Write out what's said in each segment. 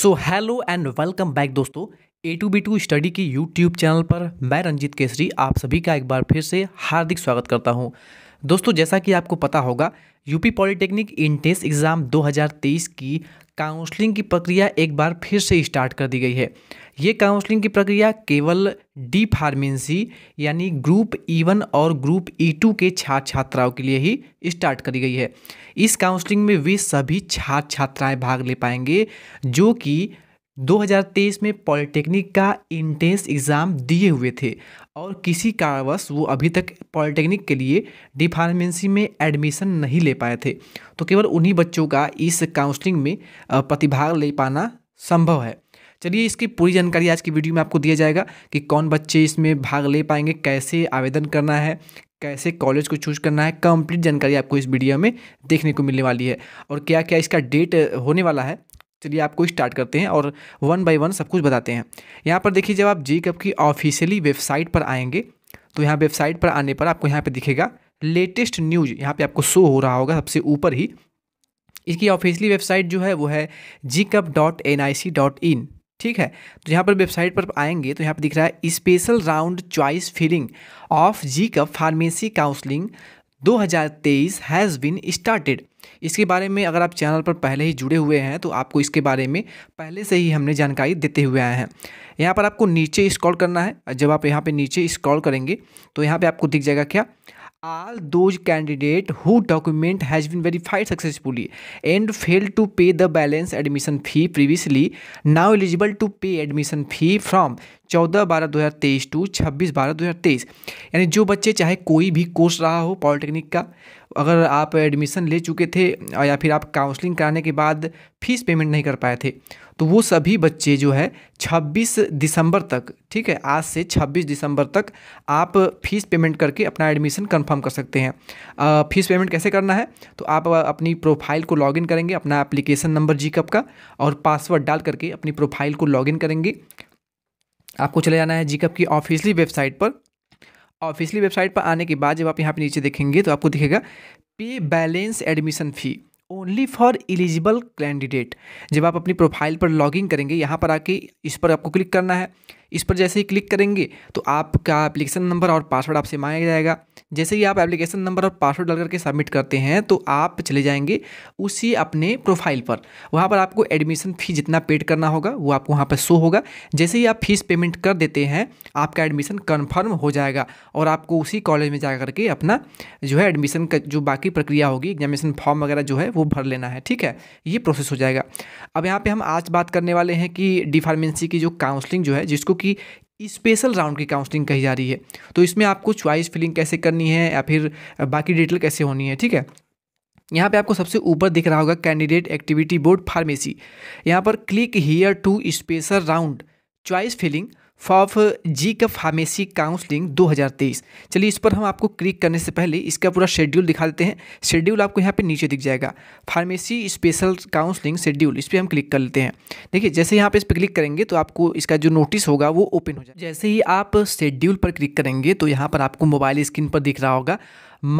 so hello and welcome back दोस्तों A two B two study की YouTube channel पर मैं रंजीत केसरी आप सभी का एक बार फिर से हार्दिक स्वागत करता हूँ दोस्तों जैसा कि आपको पता होगा यूपी पॉलिटेक्निक इंटेंस एग्ज़ाम 2023 की काउंसलिंग की प्रक्रिया एक बार फिर से स्टार्ट कर दी गई है ये काउंसलिंग की प्रक्रिया केवल डी फार्मेंसी यानी ग्रुप ई वन और ग्रुप ई टू के छात्र छात्राओं के लिए ही स्टार्ट करी गई है इस काउंसलिंग में वे सभी छात्र छात्राएं भाग ले पाएंगे जो कि 2023 में पॉलिटेक्निक का इंटेंस एग्ज़ाम दिए हुए थे और किसी कारणवश वो अभी तक पॉलिटेक्निक के लिए डिफार्मेंसी में एडमिशन नहीं ले पाए थे तो केवल उन्हीं बच्चों का इस काउंसलिंग में प्रतिभाग ले पाना संभव है चलिए इसकी पूरी जानकारी आज की वीडियो में आपको दिया जाएगा कि कौन बच्चे इसमें भाग ले पाएंगे कैसे आवेदन करना है कैसे कॉलेज को चूज करना है कंप्लीट जानकारी आपको इस वीडियो में देखने को मिलने वाली है और क्या क्या इसका डेट होने वाला है चलिए आपको स्टार्ट करते हैं और वन बाय वन सब कुछ बताते हैं यहाँ पर देखिए जब आप जी कप की ऑफिशियली वेबसाइट पर आएंगे तो यहाँ वेबसाइट पर आने पर आपको यहाँ पर दिखेगा लेटेस्ट न्यूज यहाँ पे आपको शो हो रहा होगा सबसे ऊपर ही इसकी ऑफिशियली वेबसाइट जो है वो है JEECUP dot N I C dot in ठीक है तो यहाँ पर वेबसाइट पर आएंगे तो यहाँ पर दिख रहा है special round choice filling of JEECUP pharmacy counselling दो हज़ार तेईस हैज़ बिन स्टार्टेड इसके बारे में अगर आप चैनल पर पहले ही जुड़े हुए हैं तो आपको इसके बारे में पहले से ही हमने जानकारी देते हुए आए हैं यहाँ पर आपको नीचे स्क्रॉल करना है जब आप यहाँ पे नीचे स्क्रॉल करेंगे तो यहाँ पे आपको दिख जाएगा क्या all those candidate who document has been verified successfully and failed to pay the balance admission fee previously now eligible to pay admission fee from 14 बारह 2023 टू 26 बारह 2023 यानी जो बच्चे चाहे कोई भी कोर्स रहा हो पॉलिटेक्निक का अगर आप एडमिशन ले चुके थे या फिर आप काउंसलिंग कराने के बाद फीस पेमेंट नहीं कर पाए थे तो वो सभी बच्चे जो है 26 दिसंबर तक ठीक है आज से 26 दिसंबर तक आप फीस पेमेंट करके अपना एडमिशन कंफर्म कर सकते हैं फीस पेमेंट कैसे करना है तो आप अपनी प्रोफाइल को लॉगिन करेंगे अपना एप्लीकेशन नंबर जी का और पासवर्ड डाल करके अपनी प्रोफाइल को लॉगिन करेंगे आपको चले जाना है जीकप की ऑफिशियली वेबसाइट पर ऑफिशियली वेबसाइट पर आने के बाद जब आप यहाँ पे नीचे देखेंगे तो आपको दिखेगा pay balance admission fee only for eligible candidate जब आप अपनी प्रोफाइल पर इन करेंगे यहाँ पर आके इस पर आपको क्लिक करना है इस पर जैसे ही क्लिक करेंगे तो आपका एप्लीकेशन नंबर और पासवर्ड आपसे मांगा जाएगा जैसे ही आप एप्लीकेशन नंबर और पासवर्ड डाल करके सबमिट करते हैं तो आप चले जाएंगे उसी अपने प्रोफाइल पर वहाँ पर आपको एडमिशन फ़ी जितना पेड करना होगा वो आपको वहाँ पर शो होगा जैसे ही आप फीस पेमेंट कर देते हैं आपका एडमिशन कन्फर्म हो जाएगा और आपको उसी कॉलेज में जा करके अपना जो है एडमिशन का जो बाकी प्रक्रिया होगी एग्जामिनेशन फॉर्म वगैरह जो है वो भर लेना है ठीक है ये प्रोसेस हो जाएगा अब यहाँ पर हम आज बात करने वाले हैं कि डिफार्मेंसी की जो काउंसलिंग जो है जिसको कि स्पेशल राउंड की काउंसलिंग कही जा रही है तो इसमें आपको च्वाइस फिलिंग कैसे करनी है या फिर बाकी डिटेल कैसे होनी है ठीक है यहाँ पे आपको सबसे ऊपर दिख रहा होगा कैंडिडेट एक्टिविटी बोर्ड फार्मेसी यहाँ पर click here to special round choice filling of JEECUP pharmacy counselling 2023 चलिए इस पर हम आपको क्लिक करने से पहले इसका पूरा शेड्यूल दिखा देते हैं शेड्यूल आपको यहाँ पे नीचे दिख जाएगा फार्मेसी स्पेशल काउंसलिंग शेड्यूल इस पर हम क्लिक कर लेते हैं देखिए जैसे यहाँ पे इस पर क्लिक करेंगे तो आपको इसका जो नोटिस होगा वो ओपन हो जाए जैसे ही आप शेड्यूल पर क्लिक करेंगे तो यहाँ पर आपको मोबाइल स्क्रीन पर दिख रहा होगा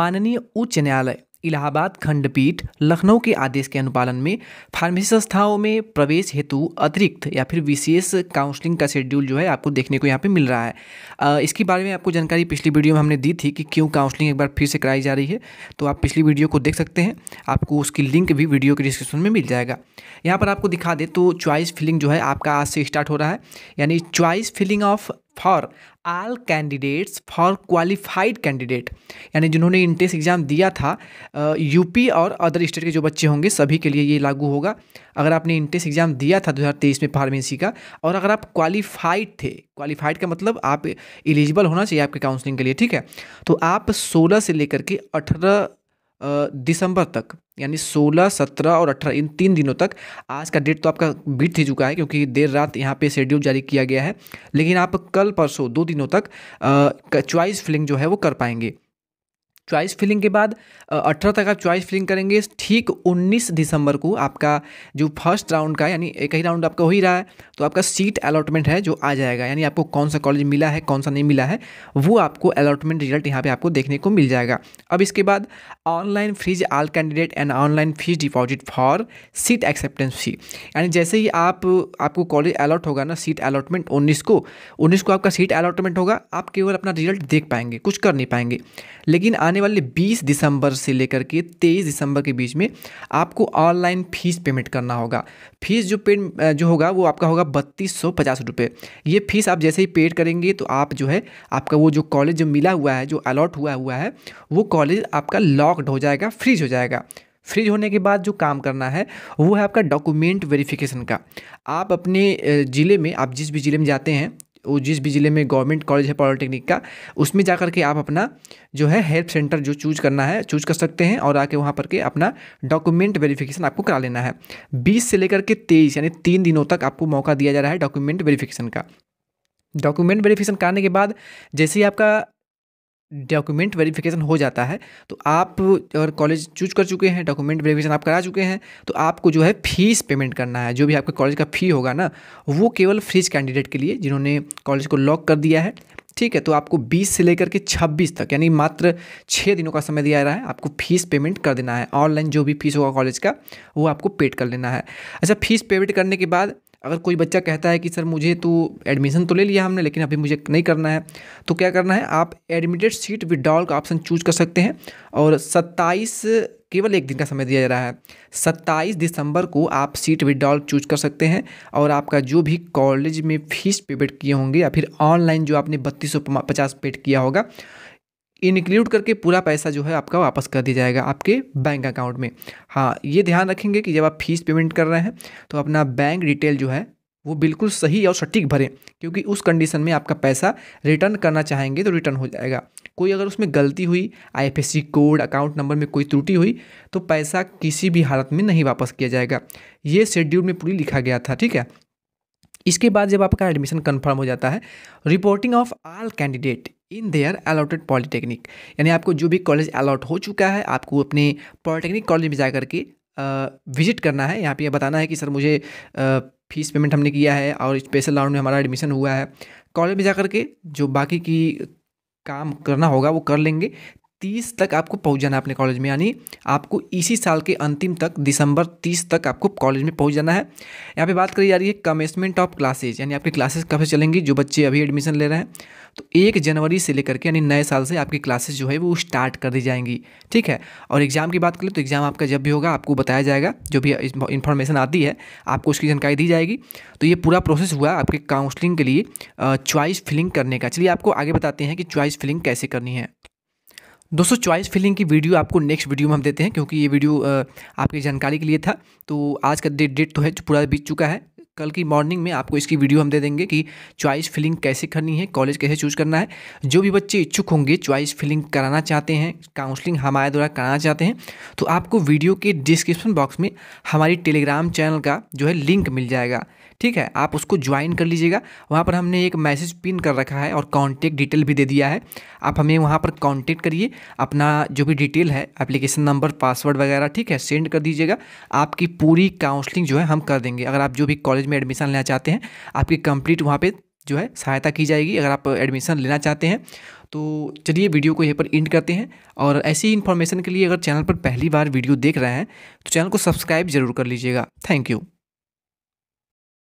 माननीय उच्च न्यायालय इलाहाबाद खंडपीठ लखनऊ के आदेश के अनुपालन में फार्मेसी संस्थाओं में प्रवेश हेतु अतिरिक्त या फिर विशेष काउंसलिंग का शेड्यूल जो है आपको देखने को यहाँ पे मिल रहा है इसके बारे में आपको जानकारी पिछली वीडियो में हमने दी थी कि क्यों काउंसलिंग एक बार फिर से कराई जा रही है तो आप पिछली वीडियो को देख सकते हैं आपको उसकी लिंक भी वीडियो के डिस्क्रिप्शन में मिल जाएगा यहाँ पर आपको दिखा दे तो च्वाइस फिलिंग जो है आपका आज से स्टार्ट हो रहा है यानी choice filling of for all candidates for qualified candidate यानी जिन्होंने इंट्रेंस एग्ज़ाम दिया था यूपी और अदर स्टेट के जो बच्चे होंगे सभी के लिए ये लागू होगा अगर आपने इंट्रेंस एग्ज़ाम दिया था 2023 में फार्मेसी का और अगर आप क्वालिफाइड थे क्वालिफाइड का मतलब आप एलिजिबल होना चाहिए आपके काउंसलिंग के लिए ठीक है तो आप सोलह से लेकर के अठारह दिसंबर तक यानी 16, 17 और 18 इन तीन दिनों तक आज का डेट तो आपका बीट ही चुका है क्योंकि देर रात यहाँ पे शेड्यूल जारी किया गया है लेकिन आप कल परसों दो दिनों तक चॉइस फिलिंग जो है वो कर पाएंगे चॉइस फिलिंग के बाद अठारह तक आप चॉइस फिलिंग करेंगे ठीक 19 दिसंबर को आपका जो फर्स्ट राउंड का यानी एक ही राउंड आपका हो ही रहा है तो आपका सीट अलॉटमेंट है जो आ जाएगा यानी आपको कौन सा कॉलेज मिला है कौन सा नहीं मिला है वो आपको अलॉटमेंट रिजल्ट यहाँ पे आपको देखने को मिल जाएगा अब इसके बाद online fees all candidate and online fees deposit for seat acceptance fee यानी जैसे ही आप आपको कॉलेज अलॉट होगा ना सीट अलॉटमेंट उन्नीस को उन्नीस को आपका सीट अलॉटमेंट होगा आप केवल अपना रिजल्ट देख पाएंगे कुछ कर नहीं पाएंगे लेकिन आने वाले 20 दिसंबर से लेकर के 23 दिसंबर के बीच में आपको ऑनलाइन फीस पेमेंट करना होगा फीस जो पेड जो होगा वो आपका होगा बत्तीस सौ पचास रुपये ये फीस आप जैसे ही पेड करेंगे तो आप जो है आपका वो जो कॉलेज जो मिला हुआ है जो अलॉट हुआ हुआ है वो कॉलेज आपका लॉकड हो जाएगा फ्रीज हो जाएगा फ्रीज होने के बाद जो काम करना है वो है आपका डॉक्यूमेंट वेरिफिकेशन का आप अपने ज़िले में आप जिस भी ज़िले में जाते हैं वो जिस भी ज़िले में गवर्नमेंट कॉलेज है पॉलिटेक्निक का उसमें जा के आप अपना जो है हेल्प सेंटर जो चूज करना है चूज कर सकते हैं और आके वहाँ पर के अपना डॉक्यूमेंट वेरिफिकेशन आपको करा लेना है बीस से लेकर के तेईस यानी तीन दिनों तक आपको मौका दिया जा रहा है डॉक्यूमेंट वेरीफिकेशन का डॉक्यूमेंट वेरिफिकेशन कराने के बाद जैसे ही आपका डॉक्यूमेंट वेरिफिकेशन हो जाता है तो आप अगर कॉलेज चूज कर चुके हैं डॉक्यूमेंट वेरिफिकेशन आप करा चुके हैं तो आपको जो है फीस पेमेंट करना है जो भी आपके कॉलेज का फ़ी होगा ना वो केवल फ्रीज कैंडिडेट के लिए जिन्होंने कॉलेज को लॉक कर दिया है ठीक है तो आपको 20 से लेकर के 26 तक यानी मात्र छः दिनों का समय दिया जा रहा है आपको फीस पेमेंट कर देना है ऑनलाइन जो भी फीस होगा कॉलेज का वो आपको पेड कर लेना है अच्छा फीस पेमेंट करने के बाद अगर कोई बच्चा कहता है कि सर मुझे तो एडमिशन तो ले लिया हमने लेकिन अभी मुझे नहीं करना है तो क्या करना है आप एडमिटेड सीट विदड्रॉल का ऑप्शन चूज कर सकते हैं और सत्ताईस केवल एक दिन का समय दिया जा रहा है सत्ताईस दिसंबर को आप सीट विदड्रॉल चूज कर सकते हैं और आपका जो भी कॉलेज में फीस पेमेंट किए होंगे या फिर ऑनलाइन जो आपने बत्तीस सौ पचास पेड किया होगा इनक्लूड करके पूरा पैसा जो है आपका वापस कर दिया जाएगा आपके बैंक अकाउंट में हाँ ये ध्यान रखेंगे कि जब आप फीस पेमेंट कर रहे हैं तो अपना बैंक डिटेल जो है वो बिल्कुल सही और सटीक भरें क्योंकि उस कंडीशन में आपका पैसा रिटर्न करना चाहेंगे तो रिटर्न हो जाएगा कोई अगर उसमें गलती हुई आईएफएससी कोड अकाउंट नंबर में कोई त्रुटि हुई तो पैसा किसी भी हालत में नहीं वापस किया जाएगा ये शेड्यूल में पूरी लिखा गया था ठीक है इसके बाद जब आपका एडमिशन कंफर्म हो जाता है reporting of all candidate in their allotted polytechnic यानी आपको जो भी कॉलेज अलॉट हो चुका है आपको अपने पॉलिटेक्निक कॉलेज में जा के विजिट करना है यहाँ पे यह बताना है कि सर मुझे फीस पेमेंट हमने किया है और स्पेशल राउंड में हमारा एडमिशन हुआ है कॉलेज में जा करके जो बाकी की काम करना होगा वो कर लेंगे तीस तक आपको पहुंच जाना है अपने कॉलेज में यानी आपको इसी साल के अंतिम तक दिसंबर तीस तक आपको कॉलेज में पहुंच जाना है यहाँ पे बात करी जा रही है कमेसमेंट ऑफ क्लासेज यानी आपकी क्लासेस कब से चलेंगी जो बच्चे अभी एडमिशन ले रहे हैं तो एक जनवरी से लेकर के यानी नए साल से आपकी क्लासेस जो है वो स्टार्ट कर दी जाएंगी ठीक है और एग्ज़ाम की बात करें तो एग्ज़ाम आपका जब भी होगा आपको बताया जाएगा जो भी इन्फॉर्मेशन आती है आपको उसकी जानकारी दी जाएगी तो ये पूरा प्रोसेस हुआ आपके काउंसलिंग के लिए चॉइस फिलिंग करने का चलिए आपको आगे बताते हैं कि चॉइस फिलिंग कैसे करनी है दोस्तों चॉइस फिलिंग की वीडियो आपको नेक्स्ट वीडियो में हम देते हैं क्योंकि ये वीडियो आपकी जानकारी के लिए था तो आज का डेट डेट तो है पूरा बीत चुका है कल की मॉर्निंग में आपको इसकी वीडियो हम दे देंगे कि चॉइस फिलिंग कैसे करनी है कॉलेज कैसे चूज़ करना है जो भी बच्चे इच्छुक होंगे चॉइस फिलिंग कराना चाहते हैं काउंसलिंग हमारे द्वारा कराना चाहते हैं तो आपको वीडियो के डिस्क्रिप्शन बॉक्स में हमारी टेलीग्राम चैनल का जो है लिंक मिल जाएगा ठीक है आप उसको ज्वाइन कर लीजिएगा वहाँ पर हमने एक मैसेज पिन कर रखा है और कॉन्टैक्ट डिटेल भी दे दिया है आप हमें वहाँ पर कॉन्टैक्ट करिए अपना जो भी डिटेल है एप्लीकेशन नंबर पासवर्ड वगैरह ठीक है सेंड कर दीजिएगा आपकी पूरी काउंसलिंग जो है हम कर देंगे अगर आप जो भी कॉलेज कॉलेज में एडमिशन लेना चाहते हैं आपकी कंप्लीट वहाँ पर जो है सहायता की जाएगी अगर आप एडमिशन लेना चाहते हैं तो चलिए वीडियो को यहाँ पर इंड करते हैं और ऐसी इन्फॉर्मेशन के लिए अगर चैनल पर पहली बार वीडियो देख रहे हैं तो चैनल को सब्सक्राइब जरूर कर लीजिएगा थैंक यू